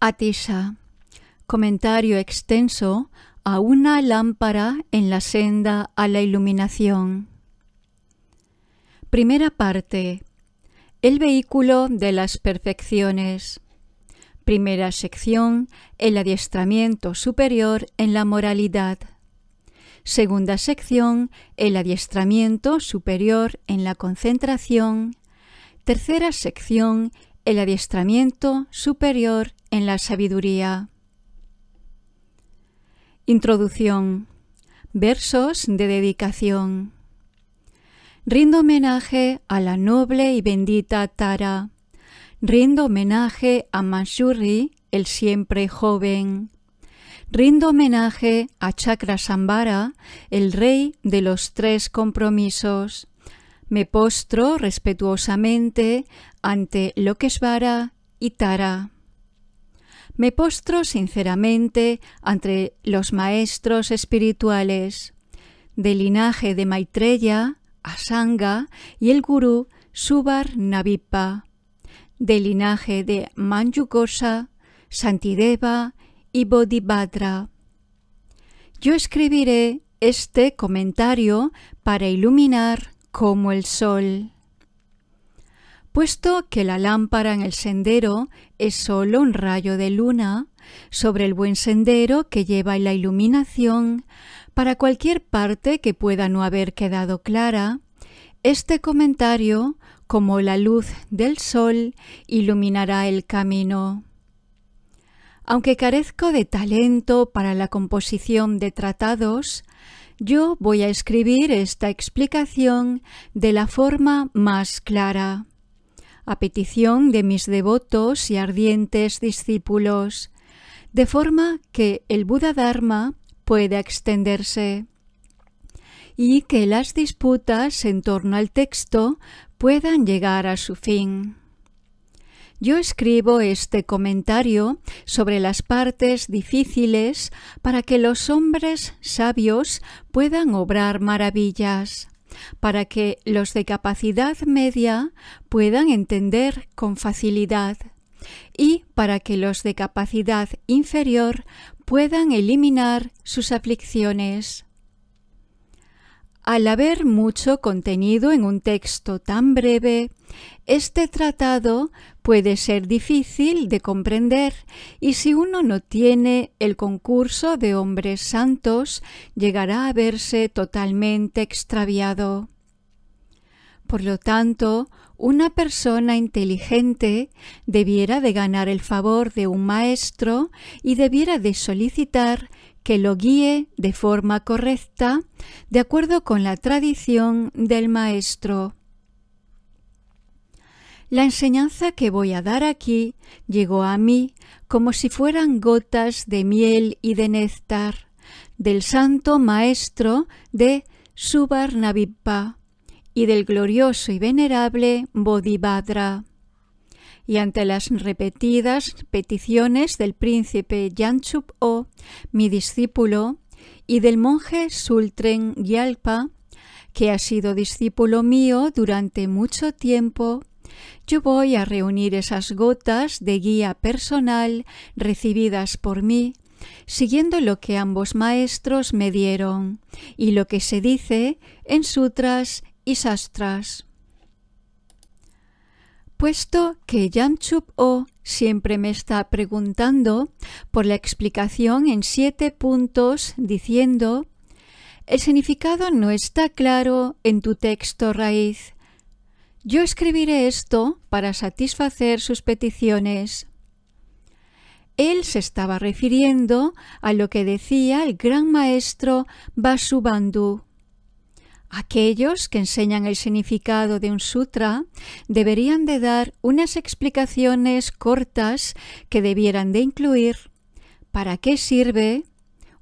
Atisha. Comentario extenso a una lámpara en la senda a la iluminación. Primera parte. El vehículo de las perfecciones. Primera sección. El adiestramiento superior en la moralidad. Segunda sección. El adiestramiento superior en la concentración. Tercera sección. El adiestramiento superior en la sabiduría. Introducción. Versos de dedicación. Rindo homenaje a la noble y bendita Tara. Rindo homenaje a Manjuri, el siempre joven. Rindo homenaje a Chakrasambara, el rey de los tres compromisos. Me postro respetuosamente ante Lokeshvara y Tara. Me postro sinceramente ante los maestros espirituales del linaje de Maitreya, Asanga y el gurú Subarnavipa, del linaje de Manjukosa, Santideva y Bodhibhadra. Yo escribiré este comentario para iluminar como el sol. Puesto que la lámpara en el sendero es solo un rayo de luna, sobre el buen sendero que lleva la iluminación, para cualquier parte que pueda no haber quedado clara, este comentario, como la luz del sol, iluminará el camino. Aunque carezco de talento para la composición de tratados, yo voy a escribir esta explicación de la forma más clara a petición de mis devotos y ardientes discípulos, de forma que el Buda Dharma pueda extenderse y que las disputas en torno al texto puedan llegar a su fin. Yo escribo este comentario sobre las partes difíciles para que los hombres sabios puedan obrar maravillas para que los de capacidad media puedan entender con facilidad y para que los de capacidad inferior puedan eliminar sus aflicciones. Al haber mucho contenido en un texto tan breve, este tratado puede ser difícil de comprender y si uno no tiene el concurso de hombres santos, llegará a verse totalmente extraviado. Por lo tanto, una persona inteligente debiera de ganar el favor de un maestro y debiera de solicitar que lo guíe de forma correcta, de acuerdo con la tradición del maestro. La enseñanza que voy a dar aquí llegó a mí como si fueran gotas de miel y de néctar del santo maestro de Subarnavipa y del glorioso y venerable Bodhivadra y ante las repetidas peticiones del príncipe Yanchup O, mi discípulo, y del monje Sultren Gyalpa, que ha sido discípulo mío durante mucho tiempo, yo voy a reunir esas gotas de guía personal recibidas por mí, siguiendo lo que ambos maestros me dieron y lo que se dice en sutras y sastras. Puesto que Yamchup O siempre me está preguntando por la explicación en siete puntos diciendo el significado no está claro en tu texto raíz. Yo escribiré esto para satisfacer sus peticiones. Él se estaba refiriendo a lo que decía el gran maestro Vasubandhu. Aquellos que enseñan el significado de un sutra deberían de dar unas explicaciones cortas que debieran de incluir para qué sirve,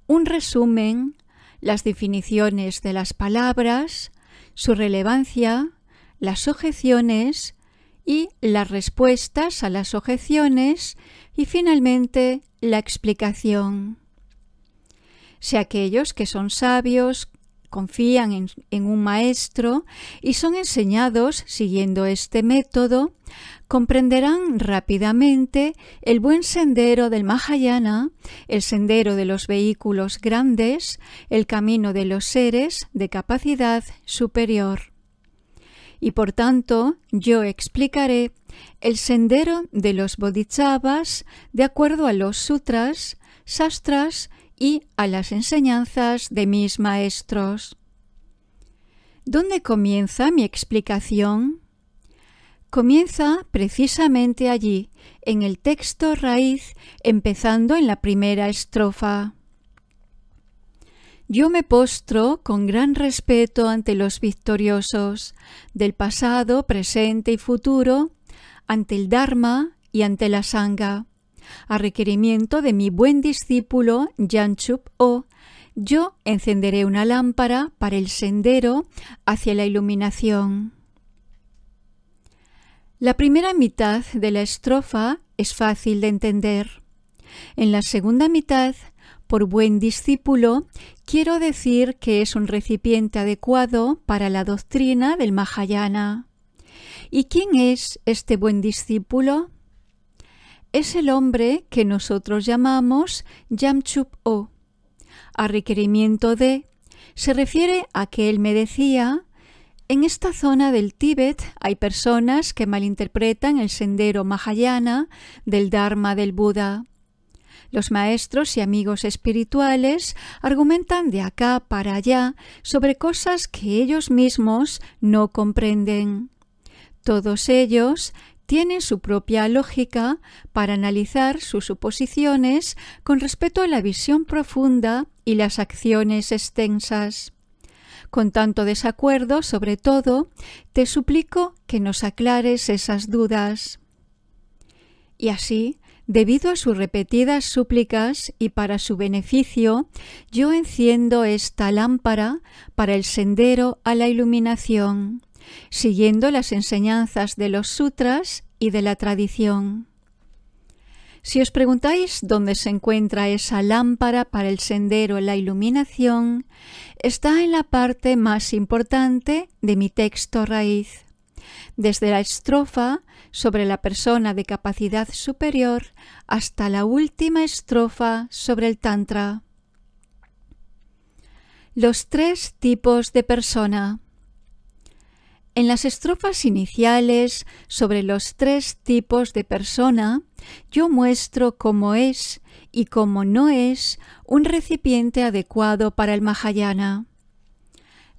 un resumen, las definiciones de las palabras, su relevancia, las objeciones y las respuestas a las objeciones y finalmente la explicación. Si aquellos que son sabios confían en, un maestro y son enseñados siguiendo este método, comprenderán rápidamente el buen sendero del Mahayana, el sendero de los vehículos grandes, el camino de los seres de capacidad superior. Y por tanto, yo explicaré el sendero de los bodhisattvas de acuerdo a los sutras, sastras y a las enseñanzas de mis maestros. ¿Dónde comienza mi explicación? Comienza precisamente allí, en el texto raíz, empezando en la primera estrofa. Yo me postro con gran respeto ante los victoriosos, del pasado, presente y futuro, ante el Dharma y ante la Sangha a requerimiento de mi buen discípulo chup O, oh. yo encenderé una lámpara para el sendero hacia la iluminación. La primera mitad de la estrofa es fácil de entender. En la segunda mitad, por buen discípulo, quiero decir que es un recipiente adecuado para la doctrina del Mahayana. ¿Y quién es este buen discípulo? es el hombre que nosotros llamamos Yamchup-o. A requerimiento de se refiere a que él me decía en esta zona del Tíbet hay personas que malinterpretan el sendero Mahayana del Dharma del Buda. Los maestros y amigos espirituales argumentan de acá para allá sobre cosas que ellos mismos no comprenden. Todos ellos tiene su propia lógica para analizar sus suposiciones con respecto a la visión profunda y las acciones extensas. Con tanto desacuerdo, sobre todo, te suplico que nos aclares esas dudas. Y así, debido a sus repetidas súplicas y para su beneficio, yo enciendo esta lámpara para el sendero a la iluminación siguiendo las enseñanzas de los sutras y de la tradición. Si os preguntáis dónde se encuentra esa lámpara para el sendero, la iluminación, está en la parte más importante de mi texto raíz. Desde la estrofa sobre la persona de capacidad superior hasta la última estrofa sobre el Tantra. Los tres tipos de persona. En las estrofas iniciales sobre los tres tipos de persona, yo muestro cómo es y cómo no es un recipiente adecuado para el Mahayana.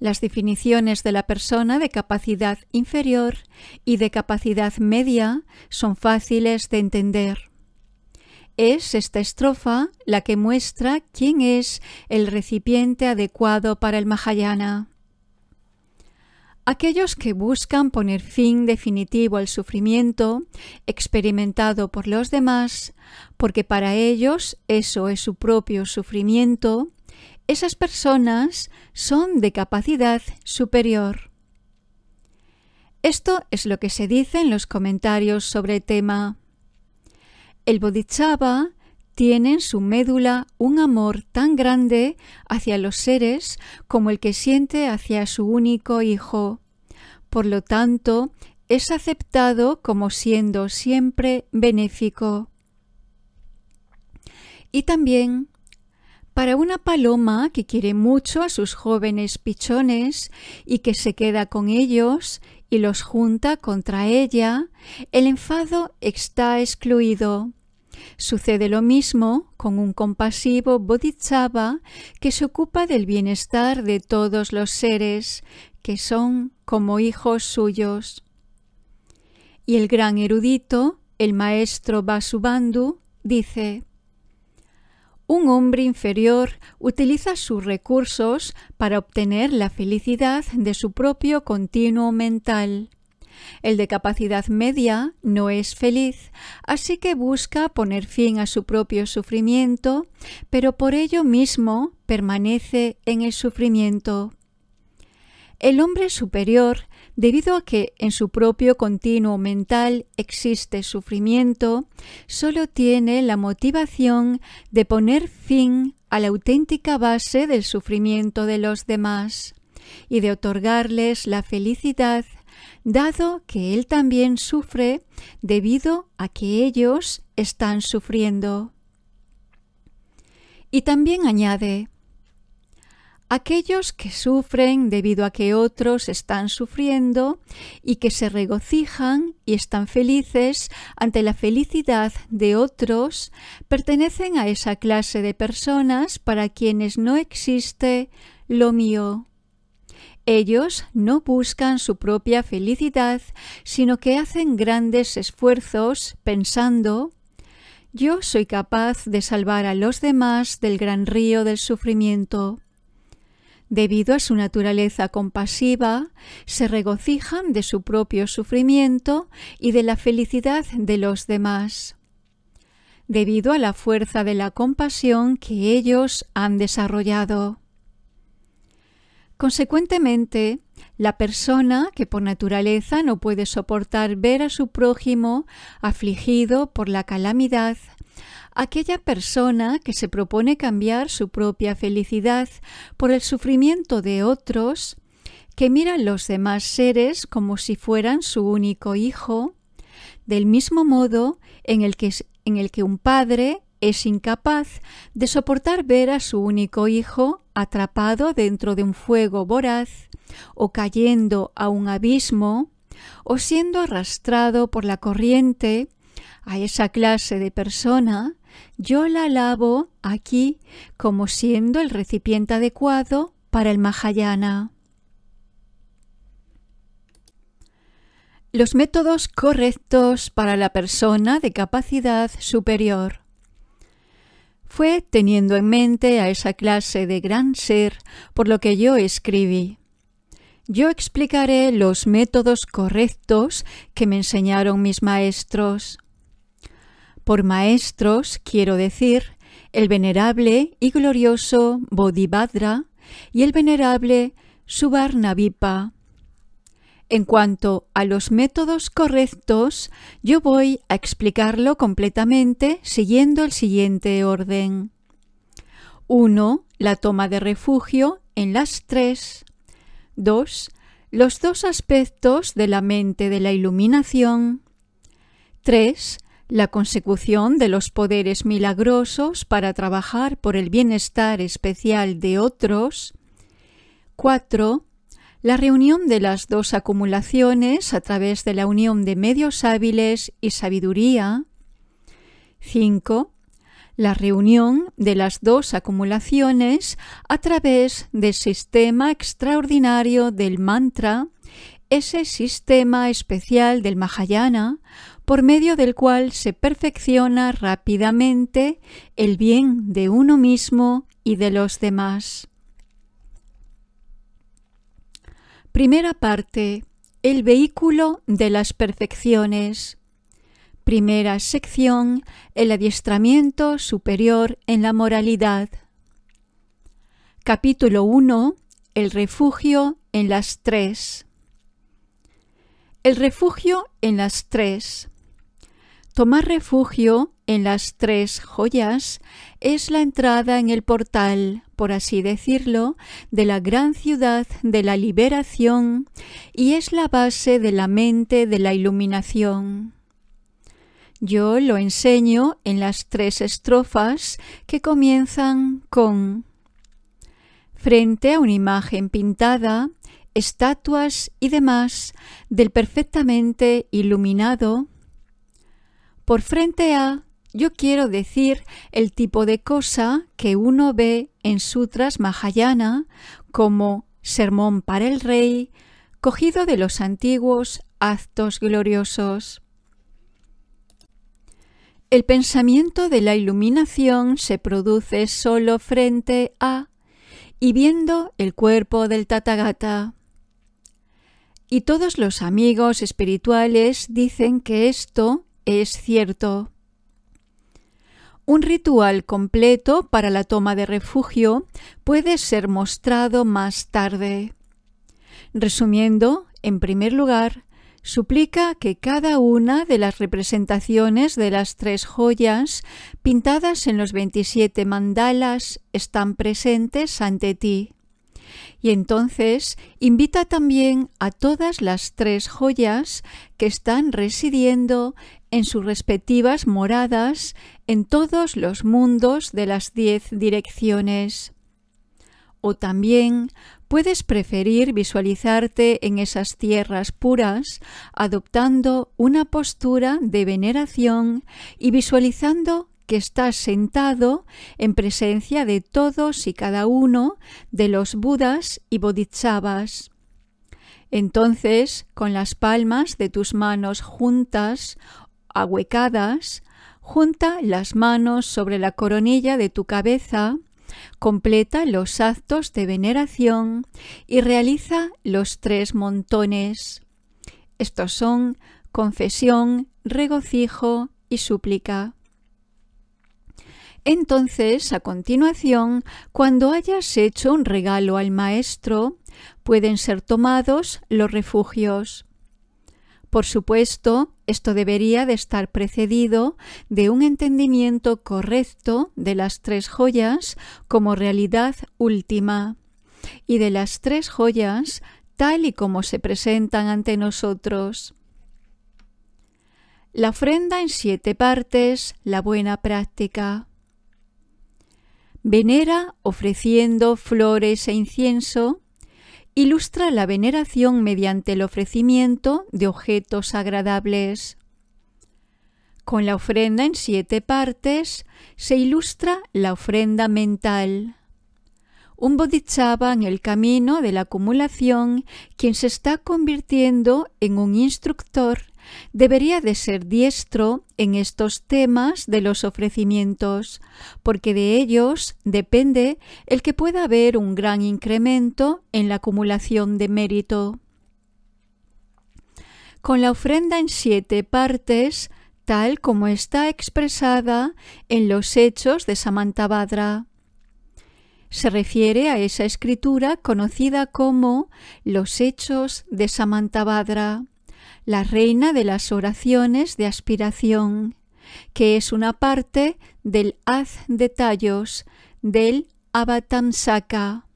Las definiciones de la persona de capacidad inferior y de capacidad media son fáciles de entender. Es esta estrofa la que muestra quién es el recipiente adecuado para el Mahayana. Aquellos que buscan poner fin definitivo al sufrimiento experimentado por los demás, porque para ellos eso es su propio sufrimiento, esas personas son de capacidad superior. Esto es lo que se dice en los comentarios sobre el tema. El bodhisattva tiene en su médula un amor tan grande hacia los seres como el que siente hacia su único hijo. Por lo tanto, es aceptado como siendo siempre benéfico. Y también, para una paloma que quiere mucho a sus jóvenes pichones y que se queda con ellos y los junta contra ella, el enfado está excluido Sucede lo mismo con un compasivo bodhisattva que se ocupa del bienestar de todos los seres que son como hijos suyos. Y el gran erudito, el maestro Vasubandhu, dice, un hombre inferior utiliza sus recursos para obtener la felicidad de su propio continuo mental. El de capacidad media no es feliz, así que busca poner fin a su propio sufrimiento, pero por ello mismo permanece en el sufrimiento. El hombre superior, debido a que en su propio continuo mental existe sufrimiento, solo tiene la motivación de poner fin a la auténtica base del sufrimiento de los demás y de otorgarles la felicidad dado que él también sufre debido a que ellos están sufriendo. Y también añade, aquellos que sufren debido a que otros están sufriendo y que se regocijan y están felices ante la felicidad de otros, pertenecen a esa clase de personas para quienes no existe lo mío. Ellos no buscan su propia felicidad, sino que hacen grandes esfuerzos pensando yo soy capaz de salvar a los demás del gran río del sufrimiento. Debido a su naturaleza compasiva, se regocijan de su propio sufrimiento y de la felicidad de los demás. Debido a la fuerza de la compasión que ellos han desarrollado. Consecuentemente, la persona que por naturaleza no puede soportar ver a su prójimo afligido por la calamidad, aquella persona que se propone cambiar su propia felicidad por el sufrimiento de otros, que mira a los demás seres como si fueran su único hijo, del mismo modo en el que, en el que un padre es incapaz de soportar ver a su único hijo atrapado dentro de un fuego voraz, o cayendo a un abismo, o siendo arrastrado por la corriente, a esa clase de persona yo la lavo aquí como siendo el recipiente adecuado para el Mahayana. Los métodos correctos para la persona de capacidad superior. Fue teniendo en mente a esa clase de gran ser por lo que yo escribí. Yo explicaré los métodos correctos que me enseñaron mis maestros. Por maestros quiero decir el venerable y glorioso Bodhibhadra y el venerable Subarnavipa. En cuanto a los métodos correctos, yo voy a explicarlo completamente siguiendo el siguiente orden. 1. La toma de refugio en las tres. 2. Los dos aspectos de la mente de la iluminación. 3. La consecución de los poderes milagrosos para trabajar por el bienestar especial de otros. 4. La reunión de las dos acumulaciones a través de la unión de medios hábiles y sabiduría. 5. La reunión de las dos acumulaciones a través del sistema extraordinario del mantra, ese sistema especial del Mahayana, por medio del cual se perfecciona rápidamente el bien de uno mismo y de los demás. Primera parte. El vehículo de las perfecciones. Primera sección. El adiestramiento superior en la moralidad. Capítulo 1. El refugio en las tres. El refugio en las tres. Tomar refugio en las tres joyas es la entrada en el portal, por así decirlo, de la gran ciudad de la liberación y es la base de la mente de la iluminación. Yo lo enseño en las tres estrofas que comienzan con Frente a una imagen pintada, estatuas y demás del perfectamente iluminado, por frente a yo quiero decir el tipo de cosa que uno ve en sutras Mahayana como sermón para el rey, cogido de los antiguos actos gloriosos. El pensamiento de la iluminación se produce solo frente a y viendo el cuerpo del Tathagata. Y todos los amigos espirituales dicen que esto es cierto. Un ritual completo para la toma de refugio puede ser mostrado más tarde. Resumiendo, en primer lugar, suplica que cada una de las representaciones de las tres joyas pintadas en los 27 mandalas están presentes ante ti. Y entonces invita también a todas las tres joyas que están residiendo en sus respectivas moradas en todos los mundos de las diez direcciones. O también puedes preferir visualizarte en esas tierras puras adoptando una postura de veneración y visualizando que estás sentado en presencia de todos y cada uno de los Budas y Bodhisattvas. Entonces, con las palmas de tus manos juntas ahuecadas, junta las manos sobre la coronilla de tu cabeza, completa los actos de veneración y realiza los tres montones. Estos son confesión, regocijo y súplica. Entonces, a continuación, cuando hayas hecho un regalo al maestro, pueden ser tomados los refugios. Por supuesto, esto debería de estar precedido de un entendimiento correcto de las tres joyas como realidad última y de las tres joyas tal y como se presentan ante nosotros. La ofrenda en siete partes, la buena práctica. Venera ofreciendo flores e incienso ilustra la veneración mediante el ofrecimiento de objetos agradables. Con la ofrenda en siete partes se ilustra la ofrenda mental. Un bodhichava en el camino de la acumulación, quien se está convirtiendo en un instructor Debería de ser diestro en estos temas de los ofrecimientos, porque de ellos depende el que pueda haber un gran incremento en la acumulación de mérito. Con la ofrenda en siete partes, tal como está expresada en los hechos de Samantabhadra. Se refiere a esa escritura conocida como los hechos de Samantabhadra la reina de las oraciones de aspiración, que es una parte del haz de tallos del Avatamsaka.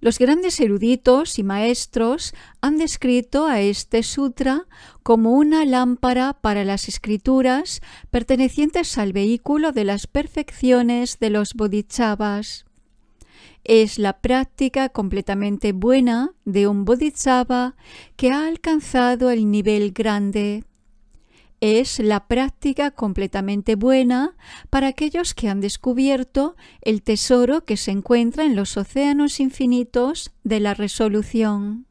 Los grandes eruditos y maestros han descrito a este sutra como una lámpara para las escrituras pertenecientes al vehículo de las perfecciones de los bodhisattvas es la práctica completamente buena de un bodhisattva que ha alcanzado el nivel grande. Es la práctica completamente buena para aquellos que han descubierto el tesoro que se encuentra en los océanos infinitos de la resolución.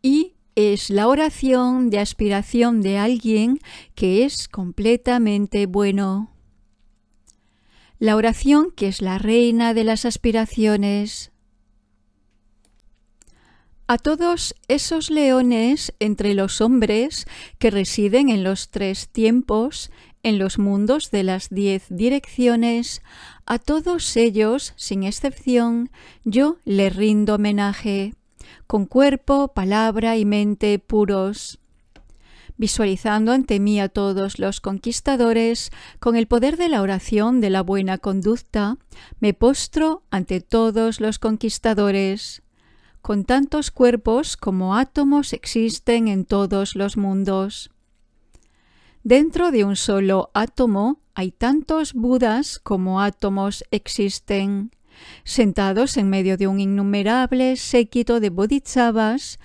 Y es la oración de aspiración de alguien que es completamente bueno la oración que es la reina de las aspiraciones. A todos esos leones entre los hombres que residen en los tres tiempos, en los mundos de las diez direcciones, a todos ellos, sin excepción, yo le rindo homenaje, con cuerpo, palabra y mente puros visualizando ante mí a todos los conquistadores, con el poder de la oración de la buena conducta, me postro ante todos los conquistadores. Con tantos cuerpos como átomos existen en todos los mundos. Dentro de un solo átomo hay tantos Budas como átomos existen. Sentados en medio de un innumerable séquito de bodhisattvas,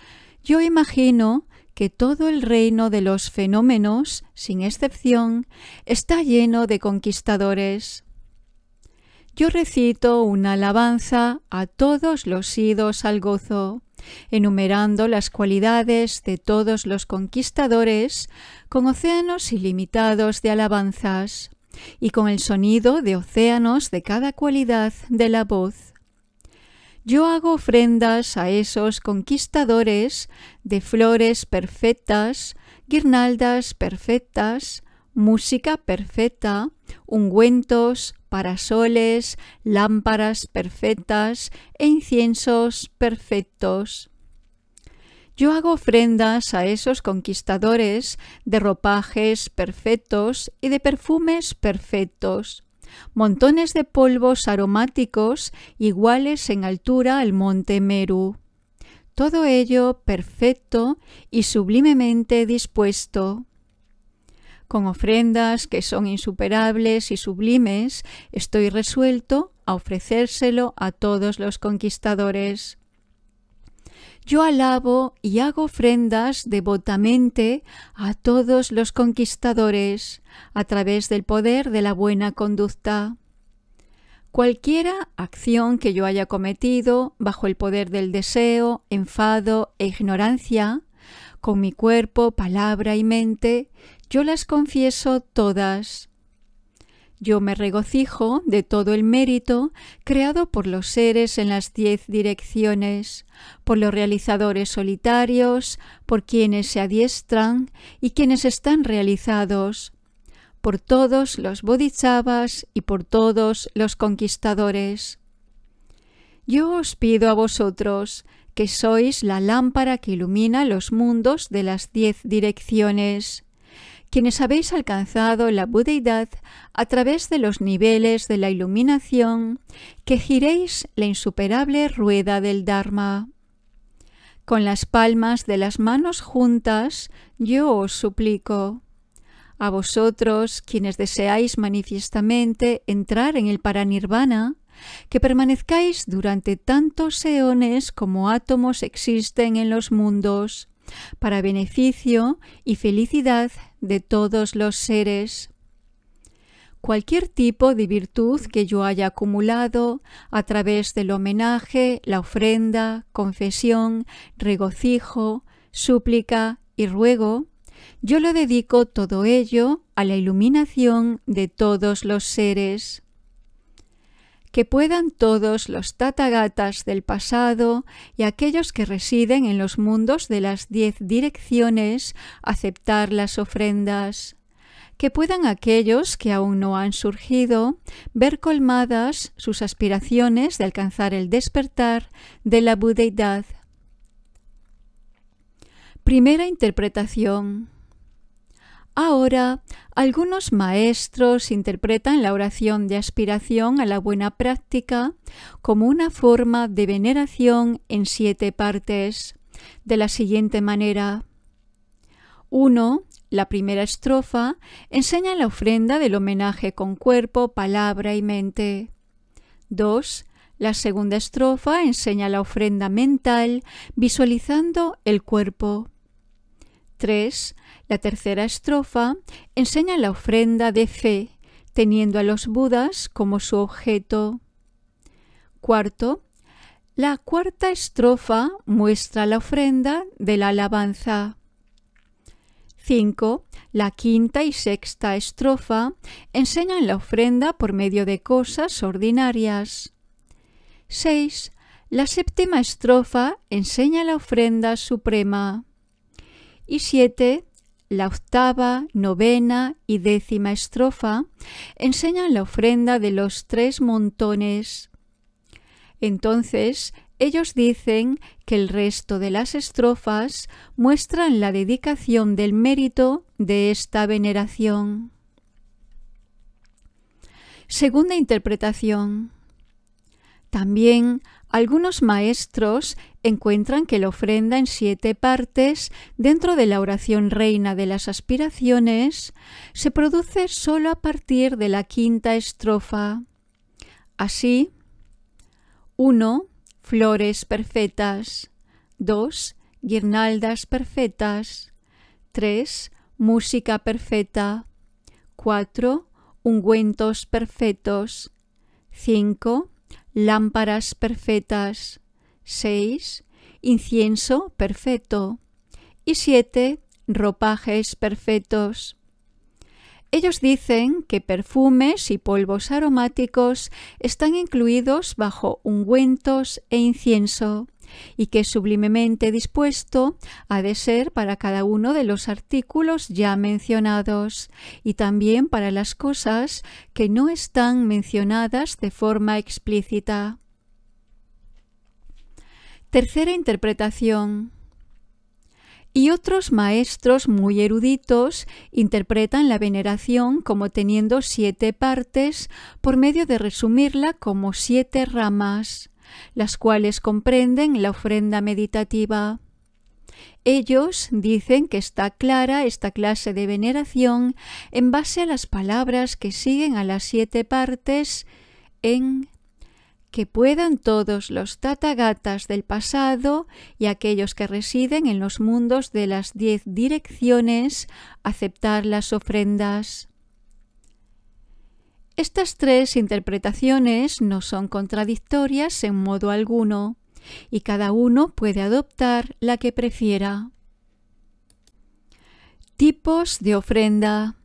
yo imagino que todo el reino de los fenómenos, sin excepción, está lleno de conquistadores. Yo recito una alabanza a todos los idos al gozo, enumerando las cualidades de todos los conquistadores con océanos ilimitados de alabanzas y con el sonido de océanos de cada cualidad de la voz yo hago ofrendas a esos conquistadores de flores perfectas, guirnaldas perfectas, música perfecta, ungüentos, parasoles, lámparas perfectas e inciensos perfectos. Yo hago ofrendas a esos conquistadores de ropajes perfectos y de perfumes perfectos montones de polvos aromáticos iguales en altura al monte Meru. Todo ello perfecto y sublimemente dispuesto. Con ofrendas que son insuperables y sublimes, estoy resuelto a ofrecérselo a todos los conquistadores. Yo alabo y hago ofrendas devotamente a todos los conquistadores a través del poder de la buena conducta. Cualquiera acción que yo haya cometido bajo el poder del deseo, enfado e ignorancia, con mi cuerpo, palabra y mente, yo las confieso todas yo me regocijo de todo el mérito creado por los seres en las diez direcciones, por los realizadores solitarios, por quienes se adiestran y quienes están realizados, por todos los bodhisattvas y por todos los conquistadores. Yo os pido a vosotros que sois la lámpara que ilumina los mundos de las diez direcciones quienes habéis alcanzado la budeidad a través de los niveles de la iluminación, que giréis la insuperable rueda del Dharma. Con las palmas de las manos juntas, yo os suplico. A vosotros, quienes deseáis manifiestamente entrar en el Paranirvana, que permanezcáis durante tantos eones como átomos existen en los mundos, para beneficio y felicidad de todos los seres. Cualquier tipo de virtud que yo haya acumulado a través del homenaje, la ofrenda, confesión, regocijo, súplica y ruego, yo lo dedico todo ello a la iluminación de todos los seres que puedan todos los tatagatas del pasado y aquellos que residen en los mundos de las diez direcciones aceptar las ofrendas. Que puedan aquellos que aún no han surgido ver colmadas sus aspiraciones de alcanzar el despertar de la budeidad. Primera interpretación. Ahora, algunos maestros interpretan la oración de aspiración a la buena práctica como una forma de veneración en siete partes, de la siguiente manera. 1. La primera estrofa enseña la ofrenda del homenaje con cuerpo, palabra y mente. 2. La segunda estrofa enseña la ofrenda mental visualizando el cuerpo. 3. La tercera estrofa enseña la ofrenda de fe, teniendo a los Budas como su objeto. Cuarto, la cuarta estrofa muestra la ofrenda de la alabanza. 5. La quinta y sexta estrofa enseñan la ofrenda por medio de cosas ordinarias. 6. La séptima estrofa enseña la ofrenda suprema. Y 7 la octava, novena y décima estrofa enseñan la ofrenda de los tres montones. Entonces, ellos dicen que el resto de las estrofas muestran la dedicación del mérito de esta veneración. Segunda interpretación. También algunos maestros encuentran que la ofrenda en siete partes dentro de la oración reina de las aspiraciones se produce sólo a partir de la quinta estrofa. Así, 1. Flores perfectas. 2. Guirnaldas perfectas. 3. Música perfecta. 4. Ungüentos perfectos. 5 lámparas perfectas. 6. Incienso perfecto. Y 7. Ropajes perfectos. Ellos dicen que perfumes y polvos aromáticos están incluidos bajo ungüentos e incienso y que sublimemente dispuesto ha de ser para cada uno de los artículos ya mencionados y también para las cosas que no están mencionadas de forma explícita. Tercera interpretación. Y otros maestros muy eruditos interpretan la veneración como teniendo siete partes por medio de resumirla como siete ramas las cuales comprenden la ofrenda meditativa. Ellos dicen que está clara esta clase de veneración en base a las palabras que siguen a las siete partes en que puedan todos los tatagatas del pasado y aquellos que residen en los mundos de las diez direcciones aceptar las ofrendas. Estas tres interpretaciones no son contradictorias en modo alguno y cada uno puede adoptar la que prefiera. Tipos de ofrenda.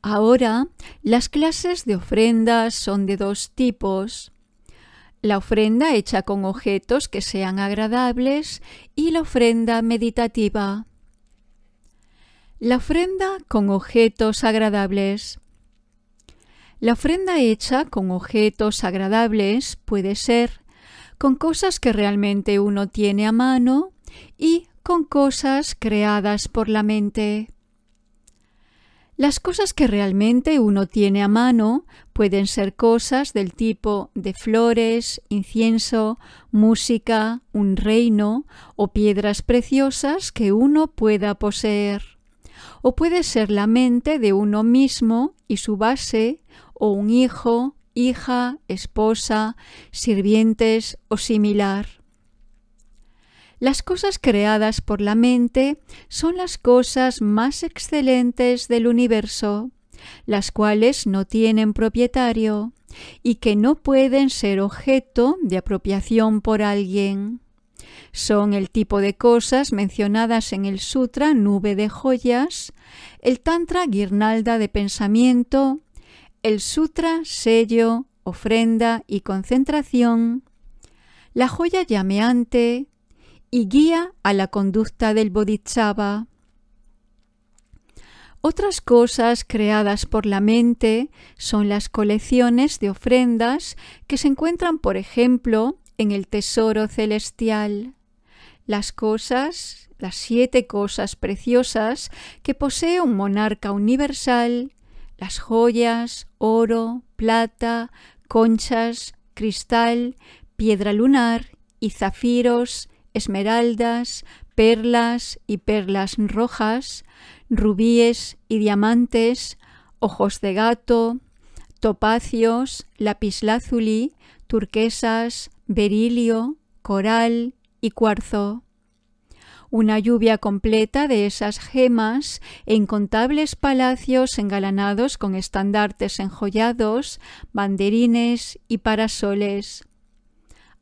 Ahora, las clases de ofrendas son de dos tipos. La ofrenda hecha con objetos que sean agradables y la ofrenda meditativa. La ofrenda con objetos agradables. La ofrenda hecha con objetos agradables puede ser con cosas que realmente uno tiene a mano y con cosas creadas por la mente. Las cosas que realmente uno tiene a mano pueden ser cosas del tipo de flores, incienso, música, un reino o piedras preciosas que uno pueda poseer. O puede ser la mente de uno mismo y su base o un hijo, hija, esposa, sirvientes o similar. Las cosas creadas por la mente son las cosas más excelentes del universo, las cuales no tienen propietario y que no pueden ser objeto de apropiación por alguien. Son el tipo de cosas mencionadas en el Sutra Nube de Joyas, el Tantra Guirnalda de Pensamiento, el sutra, sello, ofrenda y concentración, la joya llameante y guía a la conducta del bodhisattva. Otras cosas creadas por la mente son las colecciones de ofrendas que se encuentran, por ejemplo, en el tesoro celestial. Las cosas, las siete cosas preciosas que posee un monarca universal las joyas, oro, plata, conchas, cristal, piedra lunar y zafiros, esmeraldas, perlas y perlas rojas, rubíes y diamantes, ojos de gato, topacios, lapislázuli, turquesas, berilio, coral y cuarzo una lluvia completa de esas gemas e incontables palacios engalanados con estandartes enjollados, banderines y parasoles.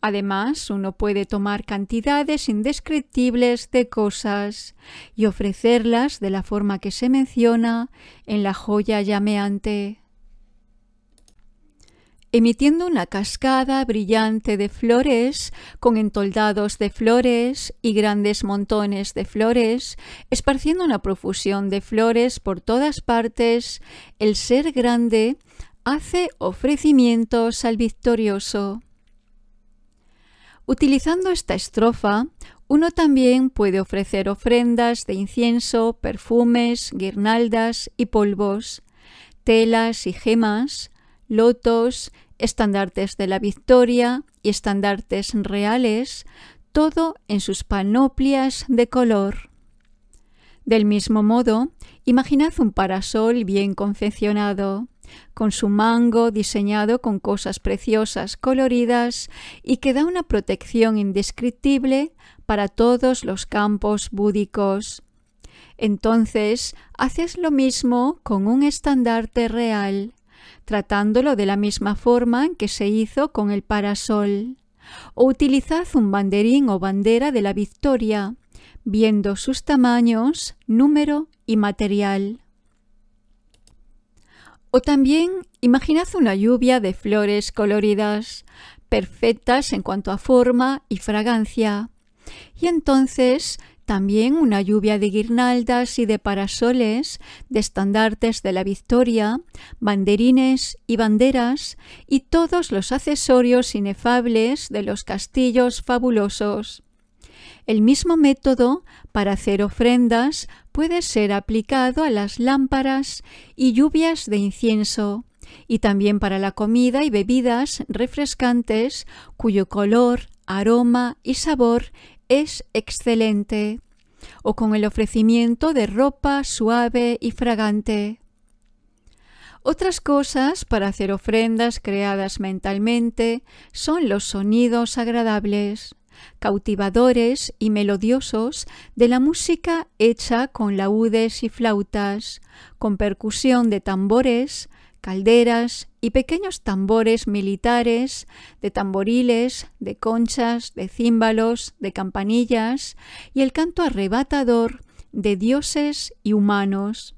Además, uno puede tomar cantidades indescriptibles de cosas y ofrecerlas de la forma que se menciona en la joya llameante emitiendo una cascada brillante de flores, con entoldados de flores y grandes montones de flores, esparciendo una profusión de flores por todas partes, el ser grande hace ofrecimientos al victorioso. Utilizando esta estrofa, uno también puede ofrecer ofrendas de incienso, perfumes, guirnaldas y polvos, telas y gemas, lotos, estandartes de la victoria y estandartes reales, todo en sus panoplias de color. Del mismo modo, imaginad un parasol bien confeccionado, con su mango diseñado con cosas preciosas coloridas y que da una protección indescriptible para todos los campos búdicos. Entonces, haces lo mismo con un estandarte real tratándolo de la misma forma en que se hizo con el parasol. O utilizad un banderín o bandera de la victoria, viendo sus tamaños, número y material. O también imaginad una lluvia de flores coloridas, perfectas en cuanto a forma y fragancia. Y entonces también una lluvia de guirnaldas y de parasoles, de estandartes de la victoria, banderines y banderas y todos los accesorios inefables de los castillos fabulosos. El mismo método para hacer ofrendas puede ser aplicado a las lámparas y lluvias de incienso, y también para la comida y bebidas refrescantes cuyo color, aroma y sabor es excelente, o con el ofrecimiento de ropa suave y fragante. Otras cosas para hacer ofrendas creadas mentalmente son los sonidos agradables, cautivadores y melodiosos de la música hecha con laúdes y flautas, con percusión de tambores, calderas y pequeños tambores militares, de tamboriles, de conchas, de címbalos, de campanillas, y el canto arrebatador de dioses y humanos.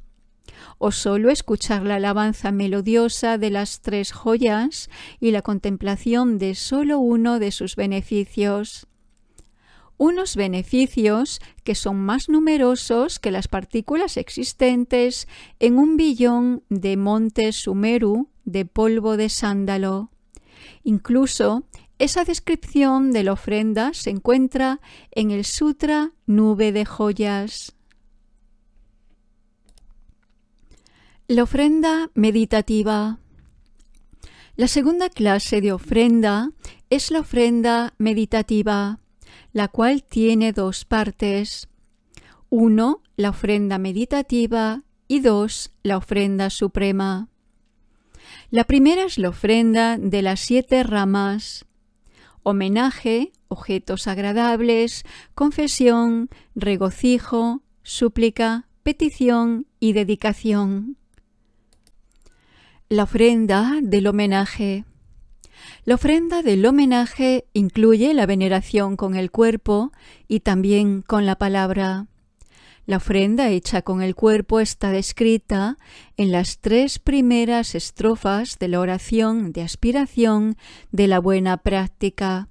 O solo escuchar la alabanza melodiosa de las tres joyas y la contemplación de solo uno de sus beneficios unos beneficios que son más numerosos que las partículas existentes en un billón de montes Sumeru de polvo de sándalo. Incluso esa descripción de la ofrenda se encuentra en el Sutra Nube de Joyas. La ofrenda meditativa. La segunda clase de ofrenda es la ofrenda meditativa, la cual tiene dos partes. Uno, la ofrenda meditativa y dos, la ofrenda suprema. La primera es la ofrenda de las siete ramas, homenaje, objetos agradables, confesión, regocijo, súplica, petición y dedicación. La ofrenda del homenaje. La ofrenda del homenaje incluye la veneración con el cuerpo y también con la palabra. La ofrenda hecha con el cuerpo está descrita en las tres primeras estrofas de la oración de aspiración de la buena práctica,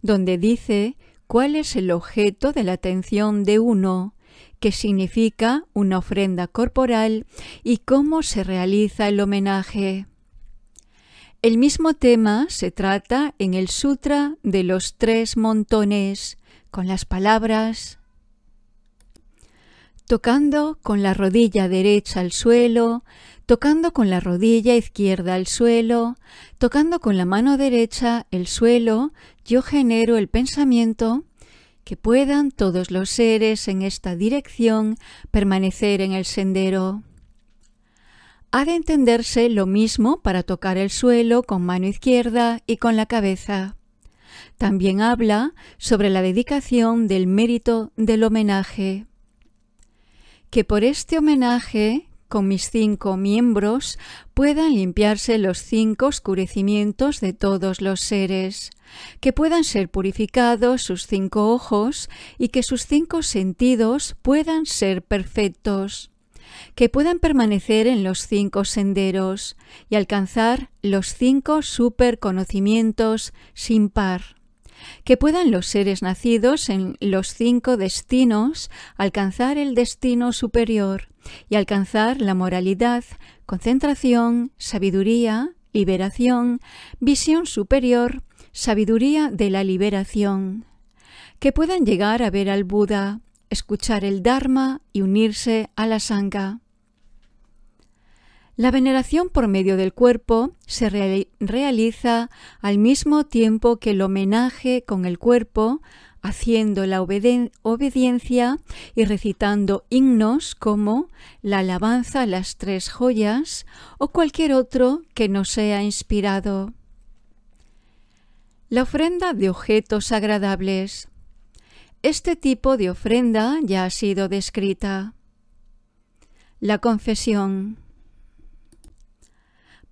donde dice cuál es el objeto de la atención de uno, qué significa una ofrenda corporal y cómo se realiza el homenaje. El mismo tema se trata en el Sutra de los Tres Montones, con las palabras tocando con la rodilla derecha al suelo, tocando con la rodilla izquierda al suelo, tocando con la mano derecha el suelo, yo genero el pensamiento que puedan todos los seres en esta dirección permanecer en el sendero. Ha de entenderse lo mismo para tocar el suelo con mano izquierda y con la cabeza. También habla sobre la dedicación del mérito del homenaje que por este homenaje con mis cinco miembros puedan limpiarse los cinco oscurecimientos de todos los seres, que puedan ser purificados sus cinco ojos y que sus cinco sentidos puedan ser perfectos, que puedan permanecer en los cinco senderos y alcanzar los cinco superconocimientos sin par que puedan los seres nacidos en los cinco destinos alcanzar el destino superior y alcanzar la moralidad, concentración, sabiduría, liberación, visión superior, sabiduría de la liberación, que puedan llegar a ver al Buda, escuchar el Dharma y unirse a la Sangha. La veneración por medio del cuerpo se realiza al mismo tiempo que el homenaje con el cuerpo, haciendo la obediencia y recitando himnos como la alabanza a las tres joyas o cualquier otro que nos sea inspirado. La ofrenda de objetos agradables. Este tipo de ofrenda ya ha sido descrita. La confesión.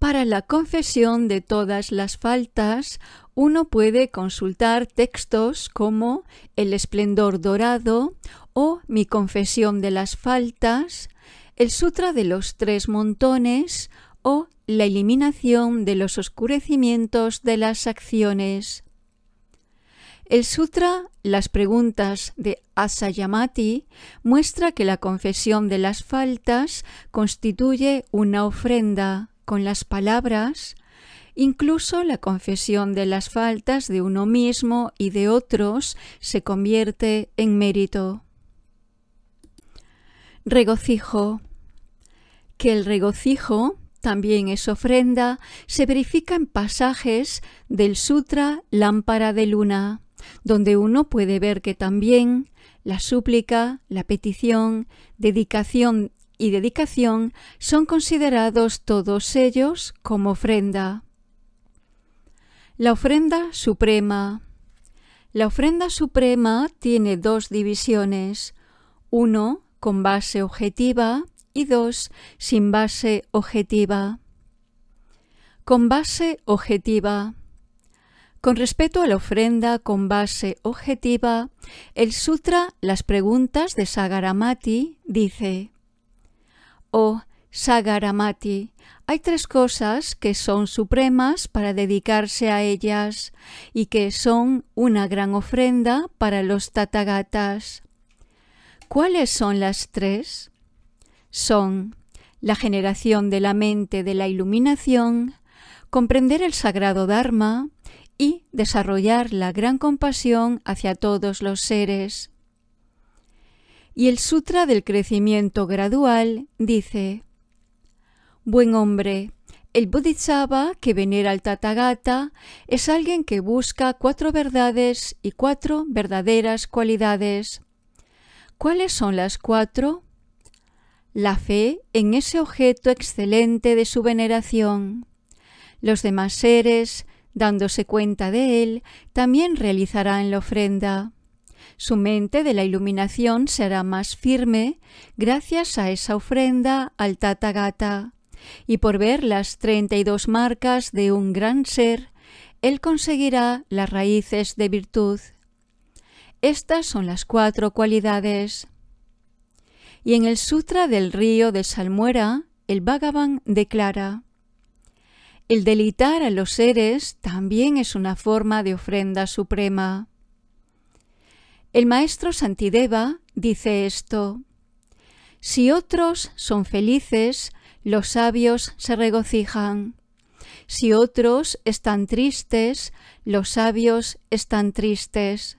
Para la confesión de todas las faltas, uno puede consultar textos como El Esplendor Dorado o Mi Confesión de las Faltas, El Sutra de los Tres Montones o La Eliminación de los Oscurecimientos de las Acciones. El sutra Las preguntas de Asayamati muestra que la confesión de las faltas constituye una ofrenda con las palabras, Incluso la confesión de las faltas de uno mismo y de otros se convierte en mérito. Regocijo. Que el regocijo, también es ofrenda, se verifica en pasajes del Sutra Lámpara de Luna, donde uno puede ver que también la súplica, la petición, dedicación y dedicación son considerados todos ellos como ofrenda. La ofrenda suprema. La ofrenda suprema tiene dos divisiones, uno con base objetiva y dos sin base objetiva. Con base objetiva. Con respecto a la ofrenda con base objetiva, el Sutra Las Preguntas de Sagaramati dice o Sagaramati. Hay tres cosas que son supremas para dedicarse a ellas y que son una gran ofrenda para los tatagatas. ¿Cuáles son las tres? Son la generación de la mente de la iluminación, comprender el sagrado Dharma y desarrollar la gran compasión hacia todos los seres. Y el Sutra del Crecimiento Gradual dice, Buen hombre, el bodhisattva que venera al Tathagata es alguien que busca cuatro verdades y cuatro verdaderas cualidades. ¿Cuáles son las cuatro? La fe en ese objeto excelente de su veneración. Los demás seres, dándose cuenta de él, también realizarán la ofrenda. Su mente de la iluminación será más firme gracias a esa ofrenda al Tathagata. Y por ver las 32 marcas de un gran ser, él conseguirá las raíces de virtud. Estas son las cuatro cualidades. Y en el Sutra del río de Salmuera, el Bhagavan declara, el delitar a los seres también es una forma de ofrenda suprema. El maestro Santideva dice esto. Si otros son felices, los sabios se regocijan. Si otros están tristes, los sabios están tristes.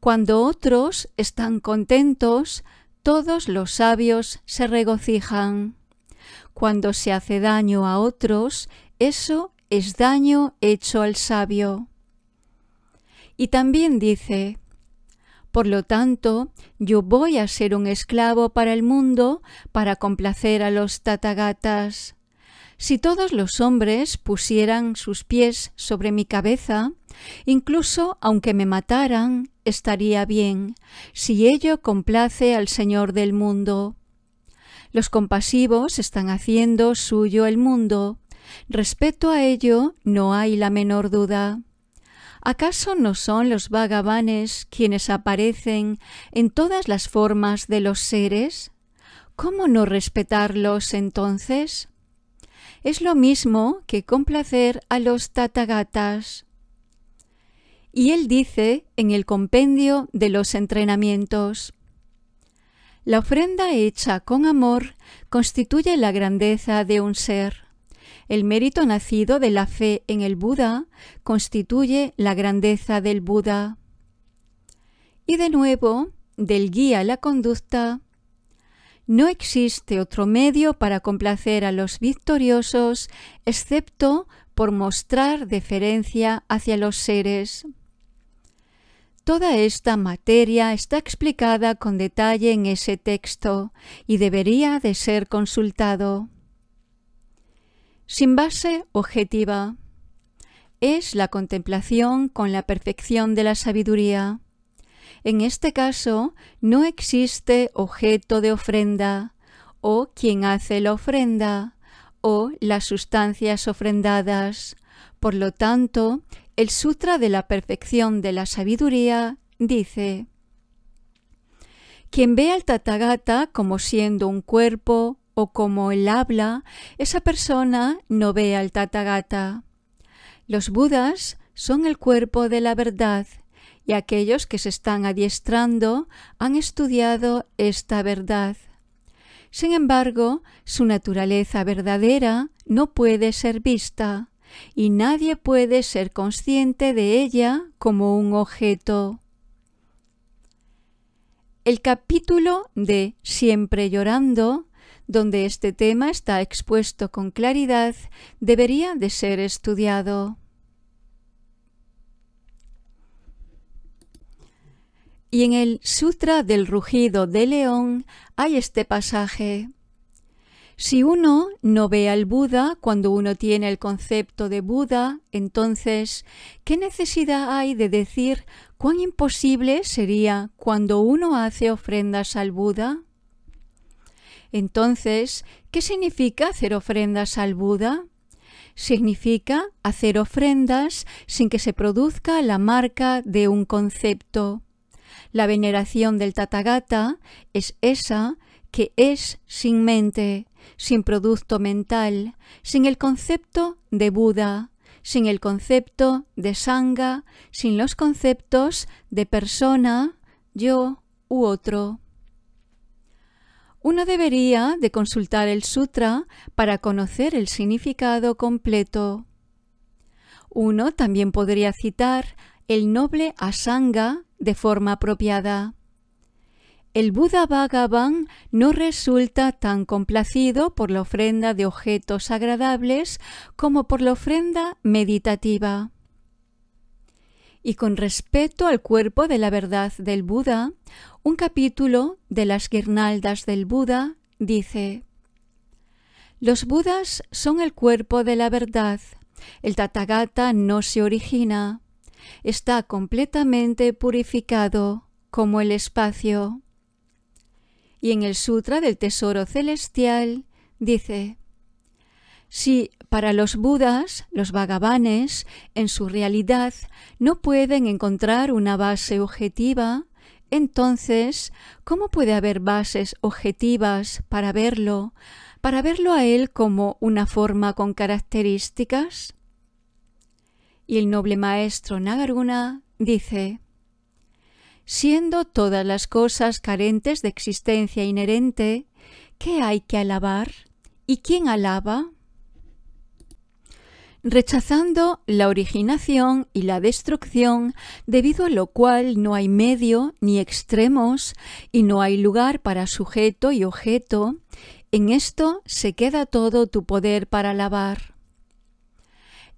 Cuando otros están contentos, todos los sabios se regocijan. Cuando se hace daño a otros, eso es daño hecho al sabio. Y también dice, por lo tanto, yo voy a ser un esclavo para el mundo para complacer a los tatagatas. Si todos los hombres pusieran sus pies sobre mi cabeza, incluso aunque me mataran, estaría bien, si ello complace al Señor del mundo. Los compasivos están haciendo suyo el mundo. Respecto a ello no hay la menor duda. ¿Acaso no son los vagabanes quienes aparecen en todas las formas de los seres? ¿Cómo no respetarlos entonces? Es lo mismo que complacer a los tatagatas. Y él dice en el compendio de los entrenamientos, La ofrenda hecha con amor constituye la grandeza de un ser el mérito nacido de la fe en el Buda constituye la grandeza del Buda. Y de nuevo, del guía a la conducta. No existe otro medio para complacer a los victoriosos excepto por mostrar deferencia hacia los seres. Toda esta materia está explicada con detalle en ese texto y debería de ser consultado. Sin base objetiva es la contemplación con la perfección de la sabiduría. En este caso, no existe objeto de ofrenda, o quien hace la ofrenda, o las sustancias ofrendadas. Por lo tanto, el Sutra de la Perfección de la Sabiduría dice, quien ve al Tathagata como siendo un cuerpo, o como él habla, esa persona no ve al Tathagata. Los Budas son el cuerpo de la verdad y aquellos que se están adiestrando han estudiado esta verdad. Sin embargo, su naturaleza verdadera no puede ser vista y nadie puede ser consciente de ella como un objeto. El capítulo de Siempre llorando donde este tema está expuesto con claridad, debería de ser estudiado. Y en el Sutra del Rugido de León hay este pasaje. Si uno no ve al Buda cuando uno tiene el concepto de Buda, entonces, ¿qué necesidad hay de decir cuán imposible sería cuando uno hace ofrendas al Buda? Entonces, ¿qué significa hacer ofrendas al Buda? Significa hacer ofrendas sin que se produzca la marca de un concepto. La veneración del Tathagata es esa que es sin mente, sin producto mental, sin el concepto de Buda, sin el concepto de Sangha, sin los conceptos de persona, yo u otro. Uno debería de consultar el sutra para conocer el significado completo. Uno también podría citar el noble Asanga de forma apropiada. El Buda Bhagavan no resulta tan complacido por la ofrenda de objetos agradables como por la ofrenda meditativa y con respecto al cuerpo de la verdad del Buda, un capítulo de las guirnaldas del Buda dice, Los Budas son el cuerpo de la verdad, el Tathagata no se origina, está completamente purificado como el espacio. Y en el Sutra del Tesoro Celestial dice, si para los budas, los vagabanes, en su realidad, no pueden encontrar una base objetiva, entonces, ¿cómo puede haber bases objetivas para verlo, para verlo a él como una forma con características? Y el noble maestro Nagaruna dice, siendo todas las cosas carentes de existencia inherente, ¿qué hay que alabar? ¿Y quién alaba? rechazando la originación y la destrucción, debido a lo cual no hay medio ni extremos y no hay lugar para sujeto y objeto, en esto se queda todo tu poder para alabar.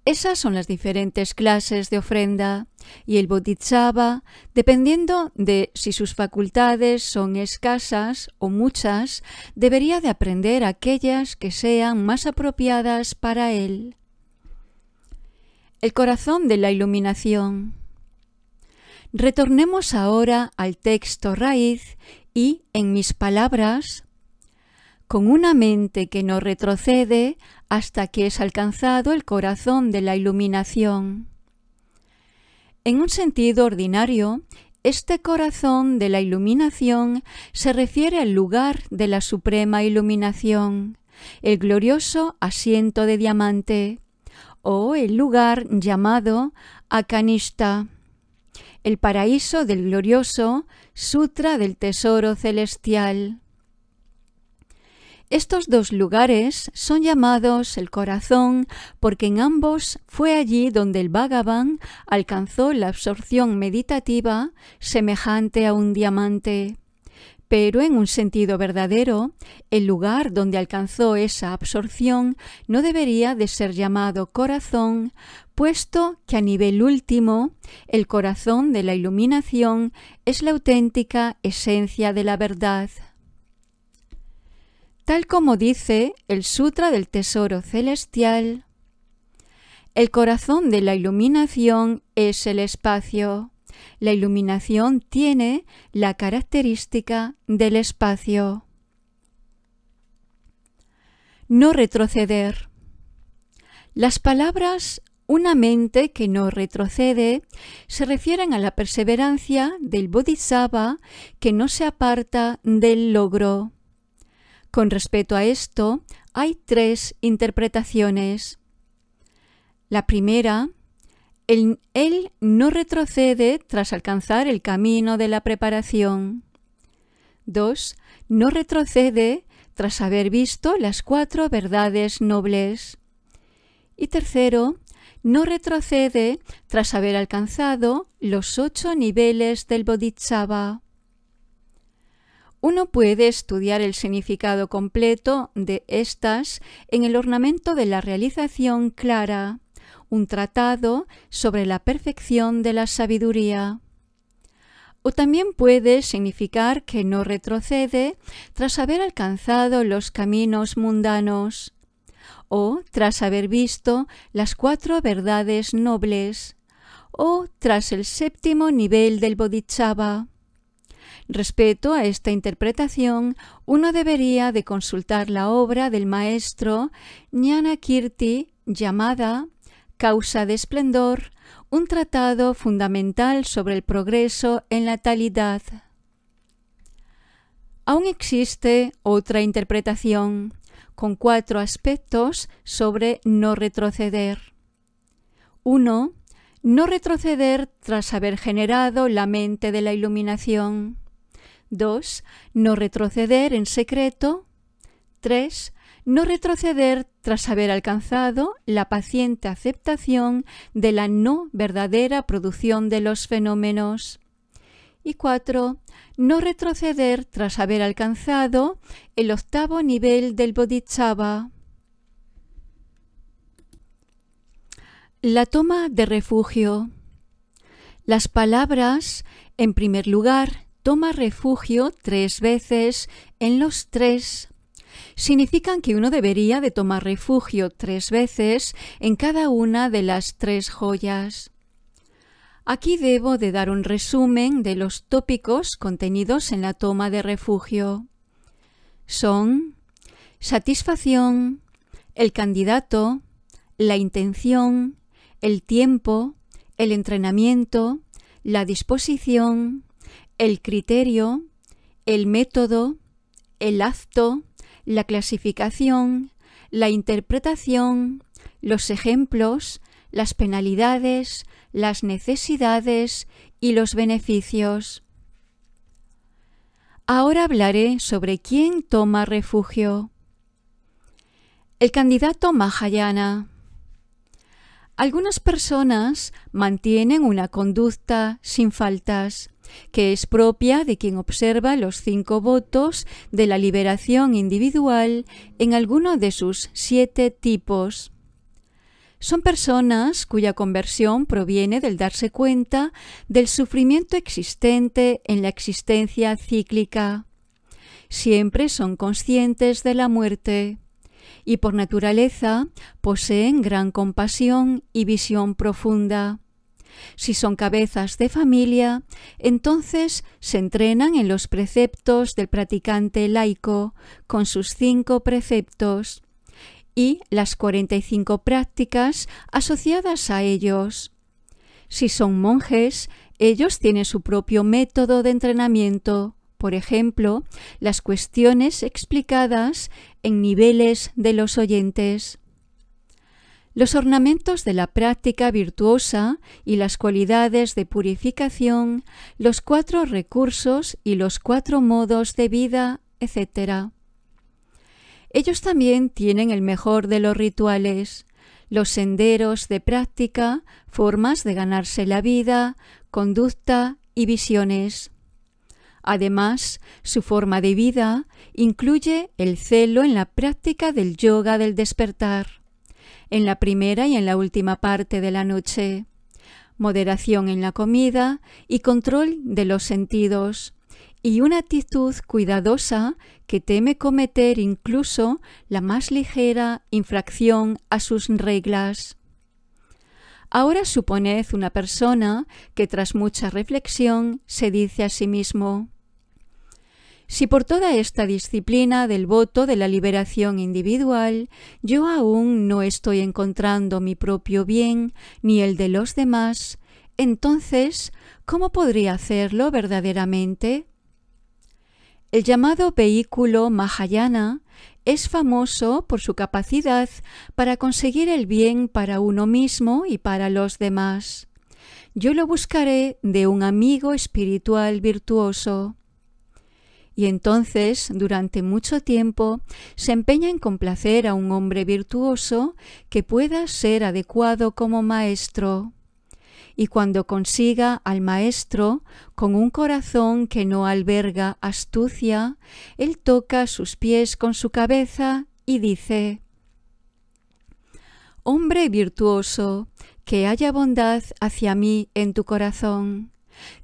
Esas son las diferentes clases de ofrenda, y el bodhisattva, dependiendo de si sus facultades son escasas o muchas, debería de aprender aquellas que sean más apropiadas para él el corazón de la iluminación. Retornemos ahora al texto raíz y, en mis palabras, con una mente que no retrocede hasta que es alcanzado el corazón de la iluminación. En un sentido ordinario, este corazón de la iluminación se refiere al lugar de la suprema iluminación, el glorioso asiento de diamante, o el lugar llamado Akanishta, el paraíso del glorioso Sutra del Tesoro Celestial. Estos dos lugares son llamados el corazón porque en ambos fue allí donde el Vagabán alcanzó la absorción meditativa semejante a un diamante. Pero en un sentido verdadero, el lugar donde alcanzó esa absorción no debería de ser llamado corazón, puesto que a nivel último, el corazón de la iluminación es la auténtica esencia de la verdad. Tal como dice el Sutra del Tesoro Celestial, el corazón de la iluminación es el espacio la iluminación tiene la característica del espacio. No retroceder. Las palabras una mente que no retrocede se refieren a la perseverancia del bodhisattva que no se aparta del logro. Con respecto a esto, hay tres interpretaciones. La primera él, no retrocede tras alcanzar el camino de la preparación. 2. No retrocede tras haber visto las cuatro verdades nobles. Y tercero, no retrocede tras haber alcanzado los ocho niveles del bodhisattva. Uno puede estudiar el significado completo de estas en el ornamento de la realización clara un tratado sobre la perfección de la sabiduría. O también puede significar que no retrocede tras haber alcanzado los caminos mundanos o tras haber visto las cuatro verdades nobles o tras el séptimo nivel del bodhisattva. Respecto a esta interpretación, uno debería de consultar la obra del maestro Nyanakirti llamada Causa de Esplendor, un tratado fundamental sobre el progreso en la talidad. Aún existe otra interpretación, con cuatro aspectos sobre no retroceder. 1. No retroceder tras haber generado la mente de la iluminación. 2. No retroceder en secreto. 3 no retroceder tras haber alcanzado la paciente aceptación de la no verdadera producción de los fenómenos. Y cuatro, No retroceder tras haber alcanzado el octavo nivel del bodhisattva La toma de refugio. Las palabras, en primer lugar, toma refugio tres veces en los tres significan que uno debería de tomar refugio tres veces en cada una de las tres joyas. Aquí debo de dar un resumen de los tópicos contenidos en la toma de refugio. Son satisfacción, el candidato, la intención, el tiempo, el entrenamiento, la disposición, el criterio, el método, el acto, la clasificación, la interpretación, los ejemplos, las penalidades, las necesidades y los beneficios. Ahora hablaré sobre quién toma refugio. El candidato Mahayana. Algunas personas mantienen una conducta sin faltas, que es propia de quien observa los cinco votos de la liberación individual en alguno de sus siete tipos. Son personas cuya conversión proviene del darse cuenta del sufrimiento existente en la existencia cíclica. Siempre son conscientes de la muerte y por naturaleza poseen gran compasión y visión profunda. Si son cabezas de familia, entonces se entrenan en los preceptos del practicante laico, con sus cinco preceptos y las cuarenta y cinco prácticas asociadas a ellos. Si son monjes, ellos tienen su propio método de entrenamiento, por ejemplo, las cuestiones explicadas en niveles de los oyentes. Los ornamentos de la práctica virtuosa y las cualidades de purificación, los cuatro recursos y los cuatro modos de vida, etc. Ellos también tienen el mejor de los rituales, los senderos de práctica, formas de ganarse la vida, conducta y visiones. Además, su forma de vida incluye el celo en la práctica del yoga del despertar en la primera y en la última parte de la noche. Moderación en la comida y control de los sentidos. Y una actitud cuidadosa que teme cometer incluso la más ligera infracción a sus reglas. Ahora suponed una persona que tras mucha reflexión se dice a sí mismo si por toda esta disciplina del voto de la liberación individual yo aún no estoy encontrando mi propio bien ni el de los demás, entonces, ¿cómo podría hacerlo verdaderamente? El llamado vehículo Mahayana es famoso por su capacidad para conseguir el bien para uno mismo y para los demás. Yo lo buscaré de un amigo espiritual virtuoso y entonces durante mucho tiempo se empeña en complacer a un hombre virtuoso que pueda ser adecuado como maestro. Y cuando consiga al maestro, con un corazón que no alberga astucia, él toca sus pies con su cabeza y dice Hombre virtuoso, que haya bondad hacia mí en tu corazón.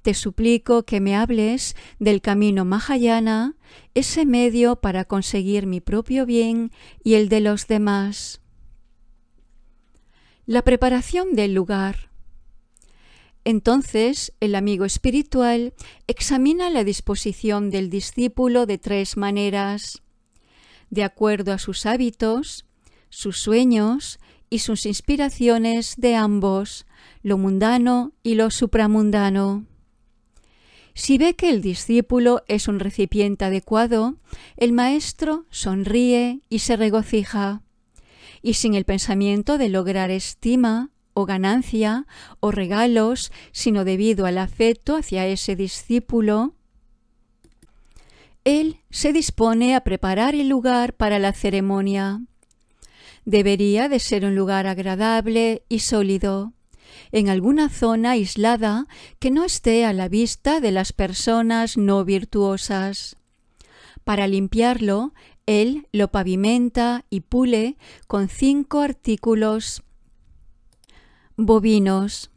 Te suplico que me hables del camino Mahayana, ese medio para conseguir mi propio bien y el de los demás. La preparación del lugar. Entonces el amigo espiritual examina la disposición del discípulo de tres maneras, de acuerdo a sus hábitos, sus sueños y sus inspiraciones de ambos, lo mundano y lo supramundano. Si ve que el discípulo es un recipiente adecuado, el maestro sonríe y se regocija, y sin el pensamiento de lograr estima o ganancia o regalos, sino debido al afecto hacia ese discípulo, él se dispone a preparar el lugar para la ceremonia. Debería de ser un lugar agradable y sólido en alguna zona aislada que no esté a la vista de las personas no virtuosas. Para limpiarlo, él lo pavimenta y pule con cinco artículos bovinos.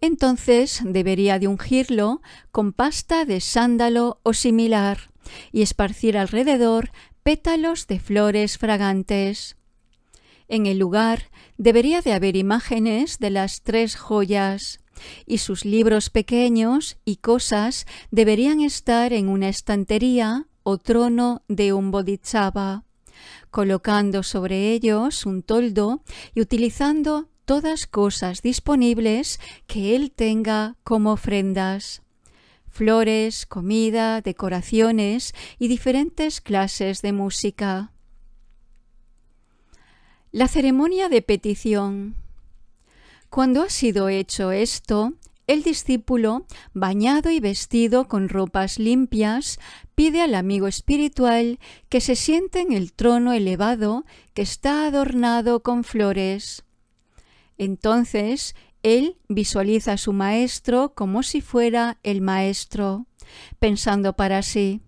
Entonces debería de ungirlo con pasta de sándalo o similar y esparcir alrededor pétalos de flores fragantes. En el lugar debería de haber imágenes de las tres joyas y sus libros pequeños y cosas deberían estar en una estantería o trono de un bodhisattva, colocando sobre ellos un toldo y utilizando todas cosas disponibles que él tenga como ofrendas flores, comida, decoraciones y diferentes clases de música. La ceremonia de petición. Cuando ha sido hecho esto, el discípulo, bañado y vestido con ropas limpias, pide al amigo espiritual que se siente en el trono elevado que está adornado con flores. Entonces, él visualiza a su maestro como si fuera el maestro, pensando para sí.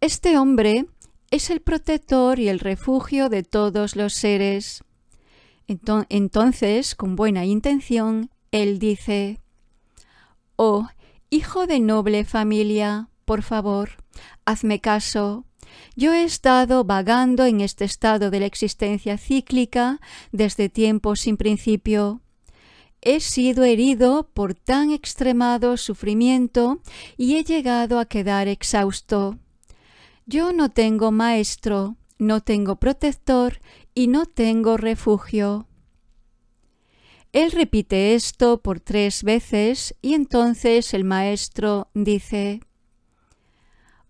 Este hombre es el protector y el refugio de todos los seres. Entonces, con buena intención, él dice, Oh, hijo de noble familia, por favor, hazme caso. Yo he estado vagando en este estado de la existencia cíclica desde tiempos sin principio. He sido herido por tan extremado sufrimiento y he llegado a quedar exhausto. Yo no tengo maestro, no tengo protector y no tengo refugio. Él repite esto por tres veces y entonces el maestro dice,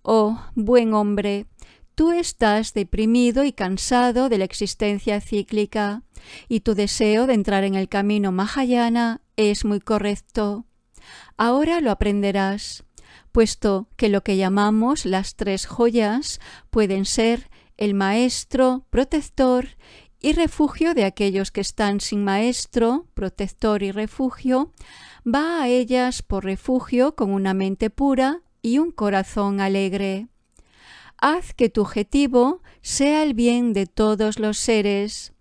Oh, buen hombre, tú estás deprimido y cansado de la existencia cíclica, y tu deseo de entrar en el camino Mahayana es muy correcto. Ahora lo aprenderás puesto que lo que llamamos las tres joyas pueden ser el maestro, protector y refugio de aquellos que están sin maestro, protector y refugio, va a ellas por refugio con una mente pura y un corazón alegre. Haz que tu objetivo sea el bien de todos los seres.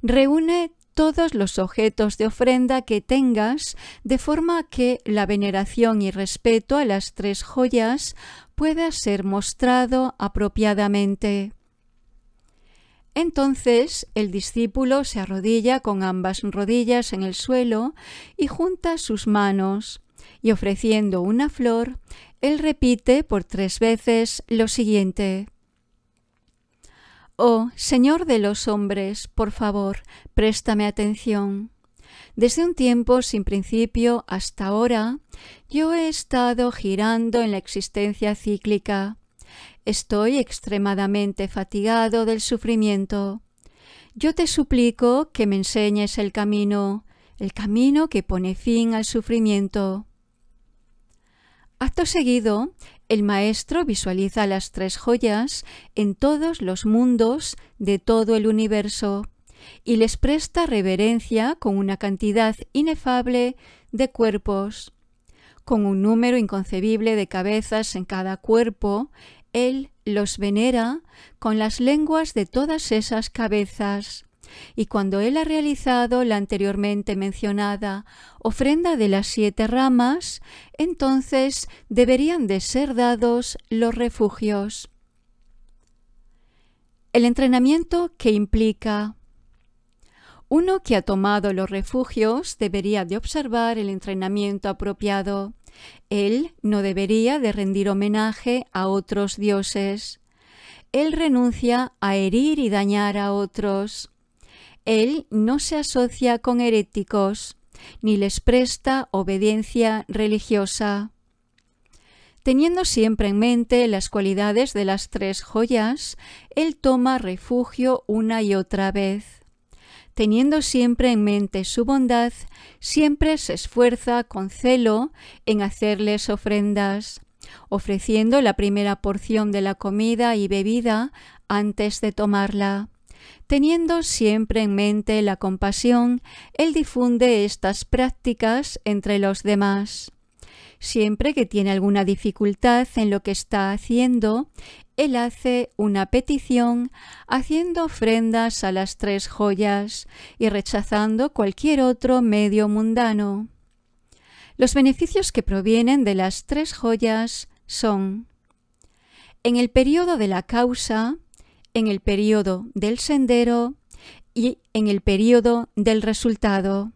Reúne todos los objetos de ofrenda que tengas, de forma que la veneración y respeto a las tres joyas pueda ser mostrado apropiadamente. Entonces el discípulo se arrodilla con ambas rodillas en el suelo y junta sus manos, y ofreciendo una flor, él repite por tres veces lo siguiente. Oh, Señor de los hombres, por favor, préstame atención. Desde un tiempo sin principio hasta ahora, yo he estado girando en la existencia cíclica. Estoy extremadamente fatigado del sufrimiento. Yo te suplico que me enseñes el camino, el camino que pone fin al sufrimiento. Acto seguido, el maestro visualiza las tres joyas en todos los mundos de todo el universo y les presta reverencia con una cantidad inefable de cuerpos. Con un número inconcebible de cabezas en cada cuerpo, él los venera con las lenguas de todas esas cabezas y cuando él ha realizado la anteriormente mencionada ofrenda de las siete ramas, entonces deberían de ser dados los refugios. El entrenamiento que implica uno que ha tomado los refugios debería de observar el entrenamiento apropiado. Él no debería de rendir homenaje a otros dioses. Él renuncia a herir y dañar a otros. Él no se asocia con heréticos, ni les presta obediencia religiosa. Teniendo siempre en mente las cualidades de las tres joyas, Él toma refugio una y otra vez. Teniendo siempre en mente su bondad, siempre se esfuerza con celo en hacerles ofrendas, ofreciendo la primera porción de la comida y bebida antes de tomarla. Teniendo siempre en mente la compasión, él difunde estas prácticas entre los demás. Siempre que tiene alguna dificultad en lo que está haciendo, él hace una petición haciendo ofrendas a las tres joyas y rechazando cualquier otro medio mundano. Los beneficios que provienen de las tres joyas son en el periodo de la causa, en el periodo del sendero y en el periodo del resultado.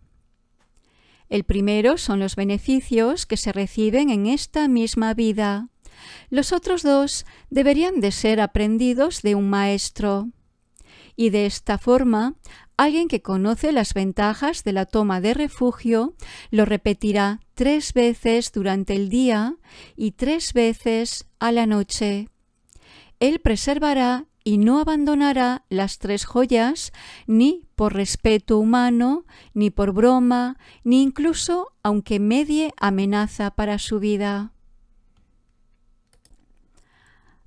El primero son los beneficios que se reciben en esta misma vida. Los otros dos deberían de ser aprendidos de un maestro. Y de esta forma, alguien que conoce las ventajas de la toma de refugio lo repetirá tres veces durante el día y tres veces a la noche. Él preservará y no abandonará las tres joyas ni por respeto humano, ni por broma, ni incluso aunque medie amenaza para su vida.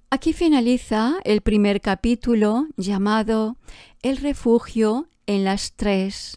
Aquí finaliza el primer capítulo llamado El refugio en las tres.